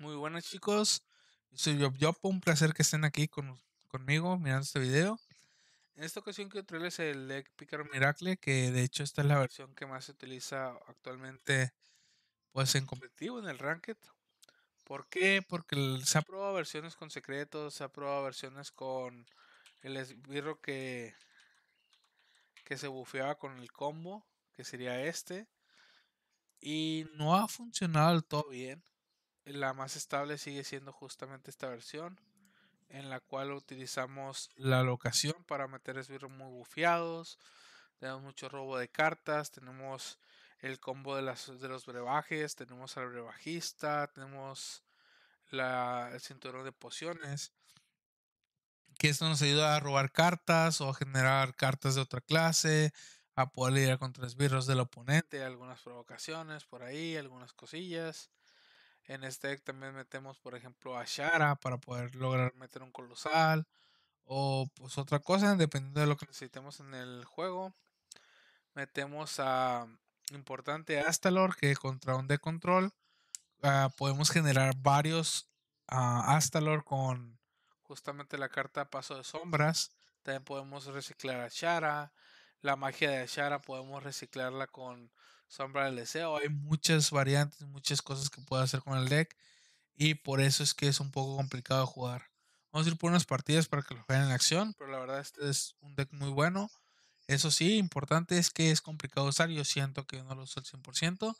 Muy buenas chicos, soy Yop un placer que estén aquí conmigo mirando este video. En esta ocasión quiero traerles el Deck Picker Miracle, que de hecho esta es la versión que más se utiliza actualmente pues en competitivo, en el Ranked. ¿Por qué? Porque se ha probado versiones con secretos, se ha probado versiones con el esbirro que, que se bufeaba con el combo, que sería este. Y no ha funcionado del todo bien la más estable sigue siendo justamente esta versión en la cual utilizamos la locación para meter esbirros muy bufiados Tenemos mucho robo de cartas, tenemos el combo de, las, de los brebajes, tenemos al brebajista, tenemos el cinturón de pociones. Que esto nos ayuda a robar cartas o a generar cartas de otra clase, a poder lidiar contra esbirros del oponente, algunas provocaciones por ahí, algunas cosillas. En este deck también metemos, por ejemplo, a Shara para poder lograr meter un colosal. O pues otra cosa, dependiendo de lo que necesitemos en el juego. Metemos a importante Astalor, que contra un de control ah, podemos generar varios ah, Astalor con justamente la carta Paso de Sombras. También podemos reciclar a Shara. La magia de Shara podemos reciclarla con Sombra del Deseo. Hay muchas variantes, muchas cosas que puedo hacer con el deck. Y por eso es que es un poco complicado jugar. Vamos a ir por unas partidas para que lo vean en acción. Pero la verdad, este es un deck muy bueno. Eso sí, importante es que es complicado usar. Yo siento que no lo uso al 100%.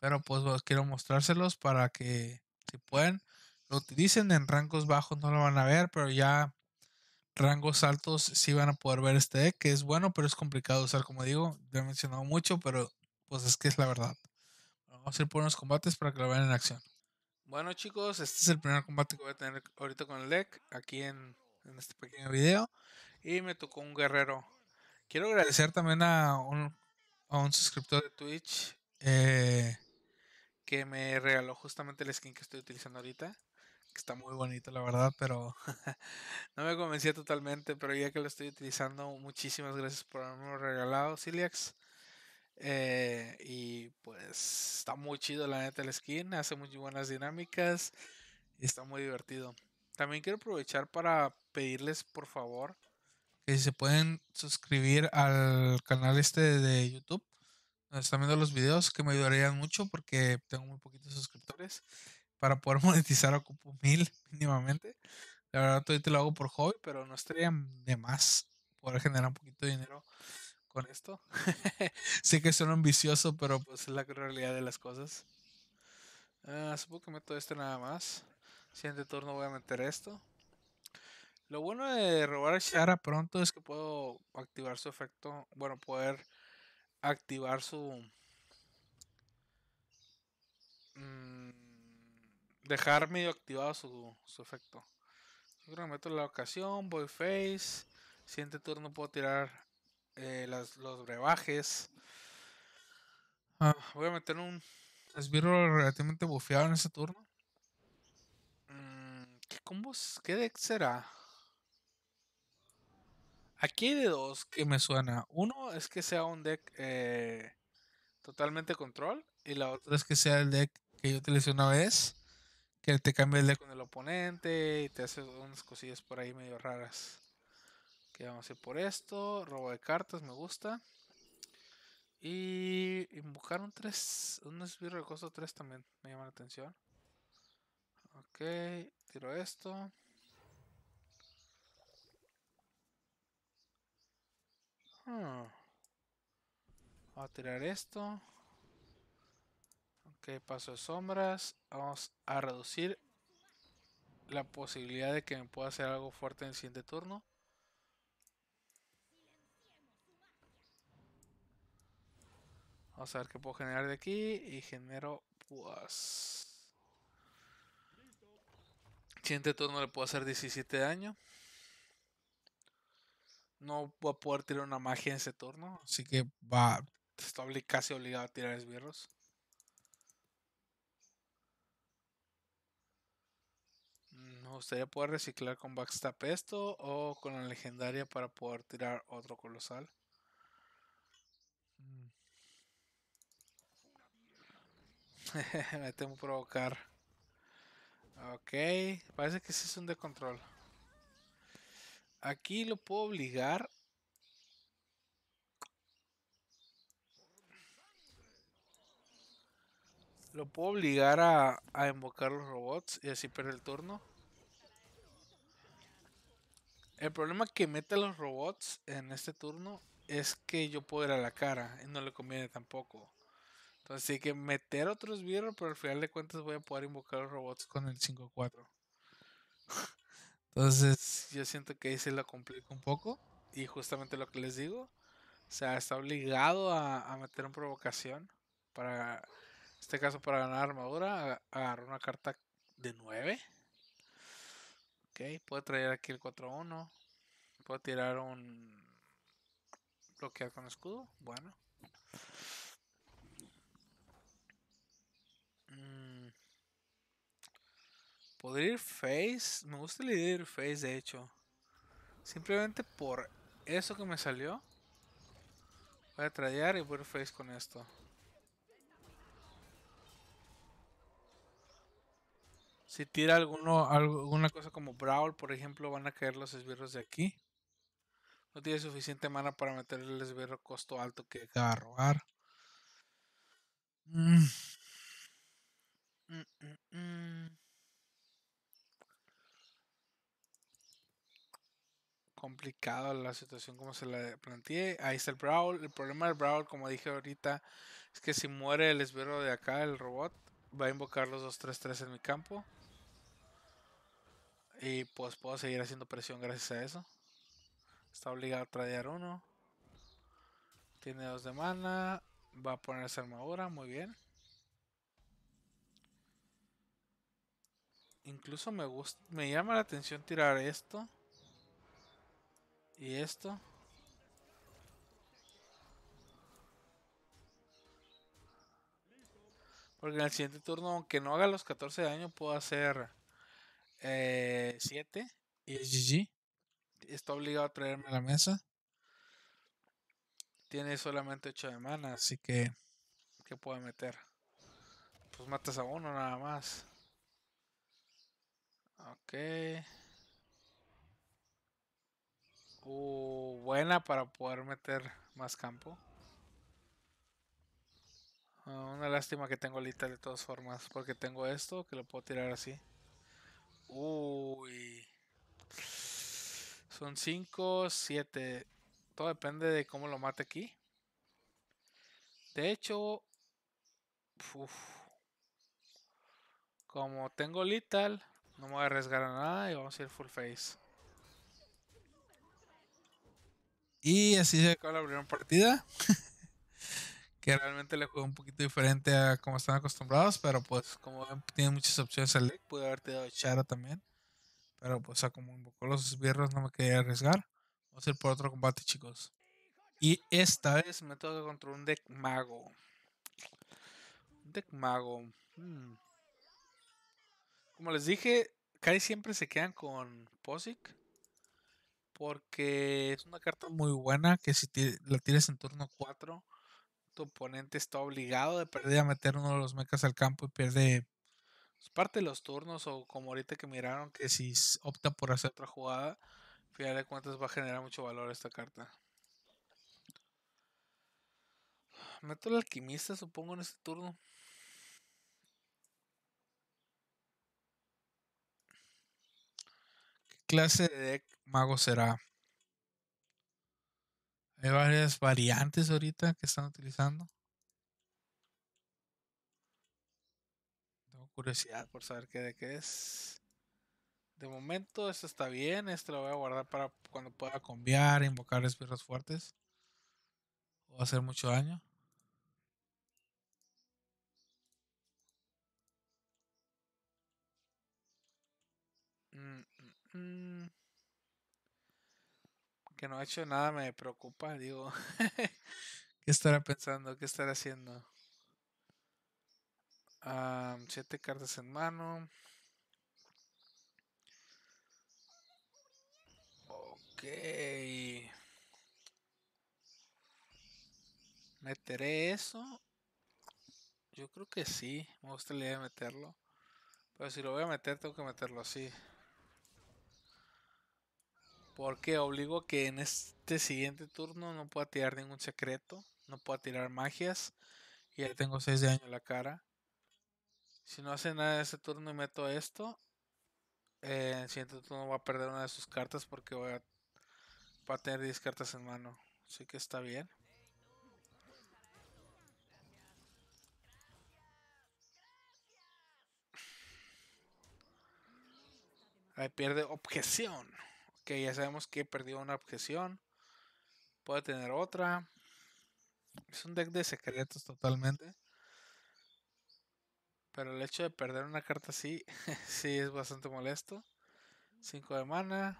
Pero pues quiero mostrárselos para que si pueden lo utilicen. En rangos bajos no lo van a ver. Pero ya rangos altos sí van a poder ver este deck. Que es bueno, pero es complicado usar como digo. Ya he mencionado mucho. Pero pues es que es la verdad. Vamos a ir por unos combates para que lo vean en acción. Bueno chicos, este es el primer combate que voy a tener ahorita con el deck, aquí en, este pequeño video. Y me tocó un guerrero. Quiero agradecer también a un, a un suscriptor de Twitch eh, que me regaló justamente el skin que estoy utilizando ahorita que está muy bonito, la verdad, pero no me convencía totalmente, pero ya que lo estoy utilizando, muchísimas gracias por haberme regalado, Ciliax. Eh, y pues está muy chido la neta el skin, hace muy buenas dinámicas y está muy divertido. También quiero aprovechar para pedirles por favor que se pueden suscribir al canal este de YouTube donde están viendo los videos que me ayudarían mucho porque tengo muy poquitos suscriptores para poder monetizar ocupo mil mínimamente. La verdad, todavía te lo hago por hobby, pero no estaría de más poder generar un poquito de dinero con esto. sé que suena ambicioso, pero pues es la realidad de las cosas. Ah, supongo que meto este nada más. Siguiente turno voy a meter esto. Lo bueno de robar a Shara pronto es que puedo activar su efecto. Bueno, poder activar su... Mm, dejar medio activado su, su efecto. Yo creo que meto la ocasión, voy face. Siguiente turno puedo tirar eh, los brebajes. Ah. voy a meter un esbirro relativamente bufeado en este turno. Mm, ¿Qué combos? deck será? Aquí de dos que me suena. Uno es que sea un deck eh, totalmente control. Y la otra es que sea el deck que yo utilicé una vez. Que te cambia el deck con el oponente y te hace unas cosillas por ahí medio raras. Que vamos a ir por esto. Robo de cartas, me gusta. Y buscar un 3. Un esbirro de costo 3 también me llama la atención. Ok, tiro esto. Ah, vamos a tirar esto. Ok, paso de sombras. Vamos a reducir la posibilidad de que me pueda hacer algo fuerte en el siguiente turno. Vamos a ver qué puedo generar de aquí. Y genero pues Siguiente turno le puedo hacer 17 daño. No voy a poder tirar una magia en ese turno. Así que va. Estoy casi obligado a tirar esbirros. Me gustaría poder reciclar con backstab esto o con la legendaria para poder tirar otro colosal. Me temo provocar. Ok, parece que ese es un de control. Aquí lo puedo obligar. Lo puedo obligar a, invocar los robots y así perder el turno. El problema que mete los robots en este turno es que yo puedo ir a la cara y no le conviene tampoco. Entonces hay que meter otros esbirro, pero al final de cuentas voy a poder invocar los robots con el 5-4. Entonces yo siento que ahí se lo complica un poco. Y justamente lo que les digo. O sea, está obligado a, meter una provocación. Para, en este caso, para ganar armadura, agarrar una carta de 9. Ok, puedo traer aquí el 4-1. Puedo tirar un bloquear con escudo. Bueno. Mm, podría ir Face. Me gusta el de ir Face, de hecho. Simplemente por eso que me salió. Voy a tradear y voy a ir Face con esto. Si tira alguno, alguna cosa como Brawl, por ejemplo, van a caer los esbirros de aquí. No tiene suficiente mana para meter el esbirro costo alto que robar Mmm Mm, mm, mm. complicado la situación como se la planteé. Ahí está el Brawl. El problema del Brawl, como dije ahorita, es que si muere el esbirro de acá, el robot, va a invocar los 2-3-3 en mi campo. Y pues puedo seguir haciendo presión gracias a eso. Está obligado a tradear uno. Tiene dos de mana. Va a ponerse armadura, muy bien. Incluso me gusta, me llama la atención tirar esto. Y esto. Porque en el siguiente turno, aunque no haga los 14 de daño, puedo hacer 7. Eh, y es GG. Está obligado a traerme a la mesa. Tiene solamente 8 de mana, así que... ¿Qué puede meter? Pues matas a uno nada más. Ok. Uh, buena para poder meter más campo. Ah, una lástima que tengo lital de todas formas. Porque tengo esto que lo puedo tirar así. Uy. Son 5, 7. Todo depende de cómo lo mate aquí. De hecho. como tengo lital. No me voy a arriesgar a nada y vamos a ir full face. Y así se acabó la primera partida. que realmente le jugó un poquito diferente a como están acostumbrados. Pero pues como tiene muchas opciones el deck. Pude haber tirado Chara también. Pero pues como invocó los esbirros no me quería arriesgar. Vamos a ir por otro combate, chicos. Y esta vez me toca contra un deck mago. Un deck mago. Hmm. Como les dije, casi siempre se quedan con Posic. Porque es una carta muy buena que si la tires en turno 4, tu oponente está obligado de perder a meter uno de los mechas al campo y pierde pues, parte de los turnos o como ahorita que miraron que si opta por hacer otra jugada, al final de cuentas va a generar mucho valor esta carta. Meto el alquimista supongo en este turno. clase de mago será? Hay varias variantes ahorita que están utilizando. Tengo curiosidad por saber qué deck es. De momento esto está bien, esto lo voy a guardar para cuando pueda cambiar, invocar espirros fuertes. O hacer mucho daño. Mm, Mm, que no ha hecho nada me preocupa, digo. ¿Qué estará pensando? ¿Qué estará haciendo? Um, siete cartas en mano. Ok. ¿Meteré eso? Yo creo que sí. Me gusta la idea de meterlo. Pero si lo voy a meter, tengo que meterlo así. Porque obligo que en este siguiente turno no pueda tirar ningún secreto. No pueda tirar magias. Y ya tengo 6 de daño en la cara. Si no hace nada de este turno y meto esto. Eh, en el siguiente turno va a perder una de sus cartas porque voy a, va a tener 10 cartas en mano. Así que está bien. Ahí pierde objeción que ya sabemos que perdió una objeción. Puede tener otra. Es un deck de secretos totalmente. Pero el hecho de perder una carta así, sí es bastante molesto. 5 de mana.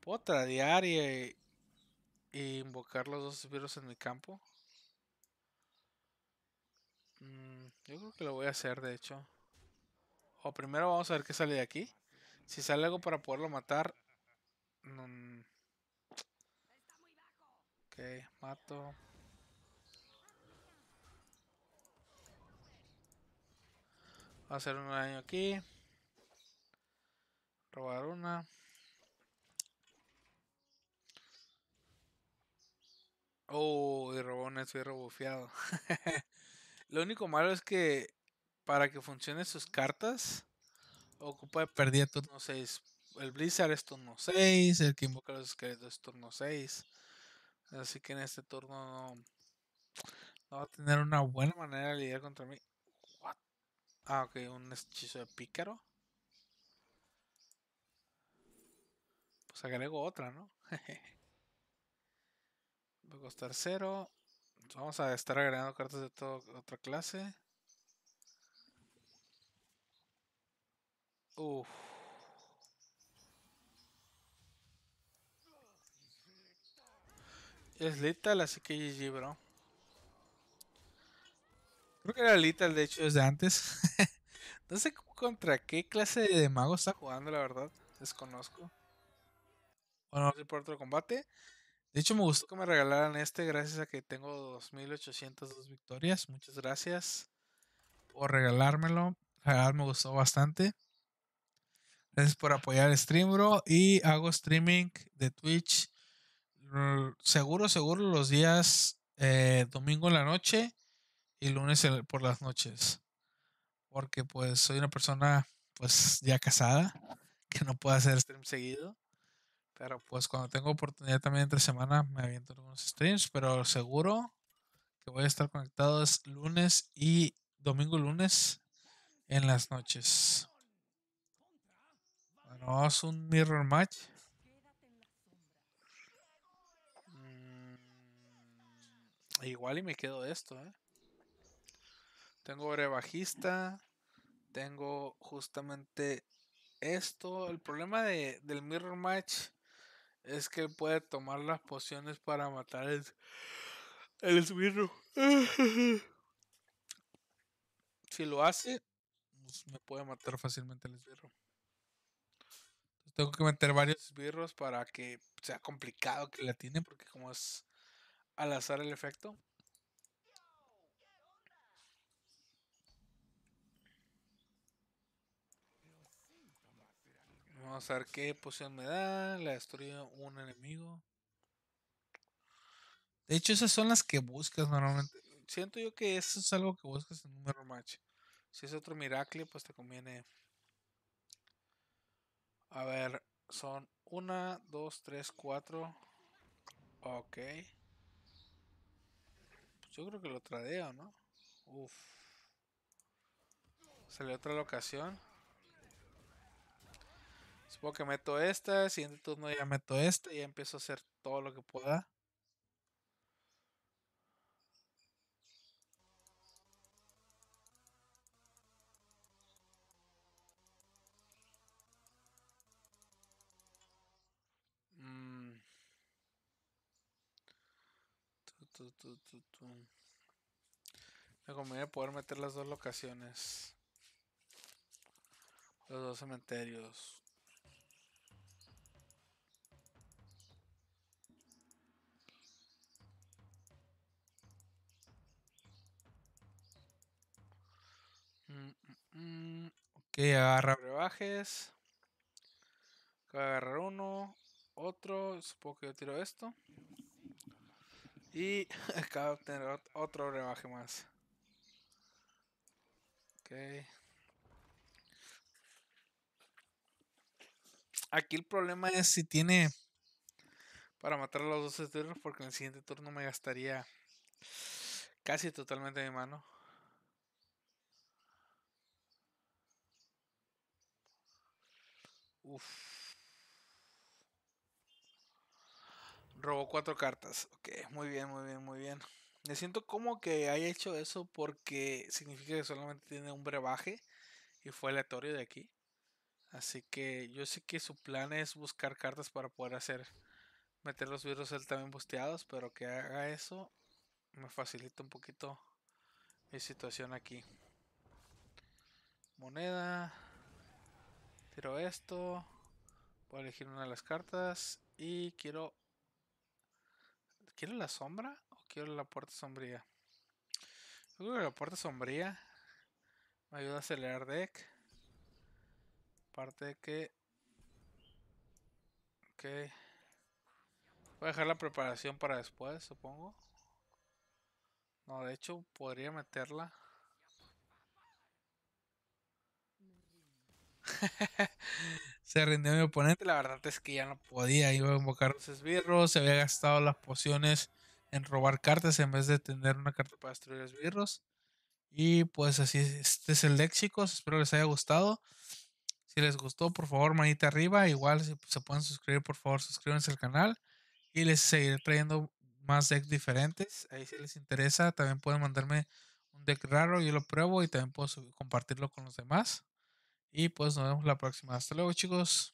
Puedo tradear y, invocar los dos virus en mi campo. Mm, yo creo que lo voy a hacer, de hecho. O primero vamos a ver qué sale de aquí. Si sale algo para poderlo matar, no. Ok, mato. Va a hacer un daño aquí. Robar una. Oh, y robó una estoy rebufeado. Lo único malo es que para que funcione sus cartas, ocupa de pérdida turno 6 el Blizzard es turno 6, el que invoca los esqueletos es turno 6. Así que en este turno no, va a tener una buena manera de lidiar contra mí. Ah, ok, un hechizo de pícaro. Pues agrego otra, ¿no? va a costar 0. Vamos a estar agregando cartas de toda otra clase. Uff. Es Lethal, así que GG, bro. Creo que era Lethal, de hecho, desde antes. no sé contra qué clase de mago está jugando, la verdad. Desconozco. Bueno, vamos a ir por otro combate. De hecho, me gustó que me regalaran este gracias a que tengo 2802 victorias. Muchas gracias por regalármelo. me gustó bastante. Gracias por apoyar el stream, bro. Y hago streaming de Twitch Mm, seguro, seguro los días eh, domingo en la noche y lunes por las noches. Porque pues soy una persona pues ya casada que no puedo hacer stream seguido. Pero pues cuando tengo oportunidad también entre semana me aviento algunos streams. Pero seguro que voy a estar conectado es lunes y domingo lunes en las noches. Bueno, es un mirror match. Igual y me quedo esto, ¿eh? Tengo rebajista. Tengo justamente esto. El problema de, del Mirror Match es que puede tomar las pociones para matar el, esbirro. si lo hace, pues, me puede matar fácilmente el esbirro. tengo que meter varios esbirros para que sea complicado que la tiene, porque como es al azar el efecto. Vamos a ver qué poción me da. La destruye un enemigo. De hecho, esas son las que buscas normalmente. Siento yo que eso es algo que buscas en un match. Si es otro miracle, pues te conviene. A ver, son una dos tres cuatro Ok. Yo creo que lo tradeo, ¿no? Uf. Salió otra locación. Supongo que meto esta, siguiente turno ya meto esta y ya empiezo a hacer todo lo que pueda. Tu, me conviene poder meter las dos locaciones. Los dos cementerios. Mm, mm, mm. ok, agarra brebajes. acaba agarrar uno, otro. Supongo que yo tiro esto. Y acabo de obtener otro rebaje más. Ok. Aquí el problema es si tiene para matar a los dos turnos porque en el siguiente turno me gastaría casi totalmente mi mano. Uf. Robó cuatro cartas. Ok, muy bien, muy bien, muy bien. Me siento como que haya hecho eso porque significa que solamente tiene un brebaje y fue aleatorio de aquí. Así que yo sé que su plan es buscar cartas para poder hacer meter los virus él también busteados, pero que haga eso me facilita un poquito mi situación aquí. Moneda. Tiro esto. Voy a elegir una de las cartas y quiero ¿Quiero la sombra o quiero la puerta sombría? Yo creo que la puerta sombría me ayuda a acelerar deck. Aparte de que... Ok. Voy a dejar la preparación para después, supongo. No, de hecho, podría meterla. se rindió mi oponente. La verdad es que ya no podía. Iba a invocar los esbirros. Se había gastado las pociones en robar cartas en vez de tener una carta para destruir esbirros. Y pues así es. Este es el deck chicos Espero les haya gustado. Si les gustó, por favor, manita arriba. Igual si se pueden suscribir, por favor, suscríbanse al canal. Y les seguiré trayendo más decks diferentes. Ahí si les interesa, también pueden mandarme un deck raro. Yo lo pruebo y también puedo compartirlo con los demás. Y pues nos vemos la próxima. Hasta luego chicos.